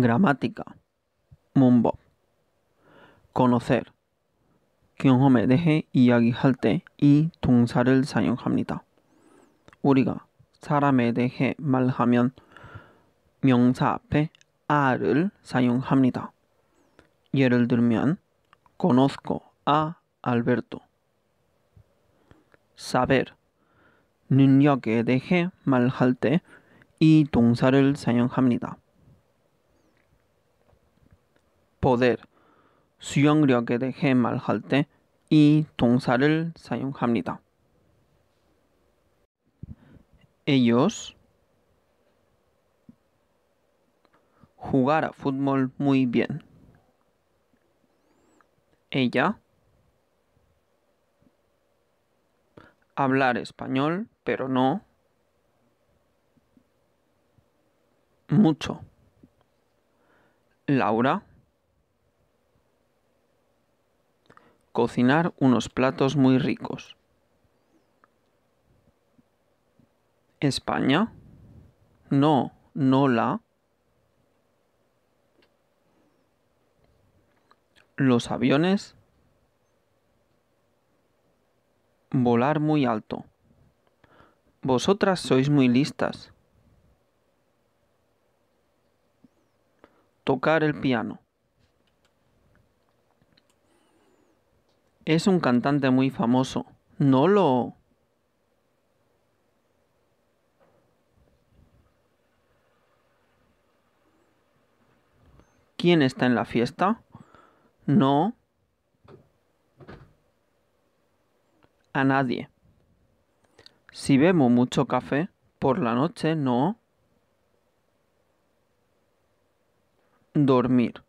Gramática. Mumbo. Conocer. 경험에 대해 이야기할 때 이 동사를 사용합니다. 우리가 사람에 대해 말하면 명사 앞에 아를 사용합니다. 예를 들면 conozco a Alberto. saber 능력에 대해 말할 때 이 동사를 사용합니다. poder 수용력에 대해 말할 y soy 동사를 사용합니다. Ellos jugar a fútbol muy bien. Ella hablar español, pero no mucho. Laura cocinar unos platos muy ricos. España. No, no la. Los aviones. Volar muy alto. Vosotras sois muy listas. Tocar el mm. piano. es un cantante muy famoso. No lo... ¿Quién está en la fiesta? No. A nadie. Si vemos mucho café por la noche, no. Dormir.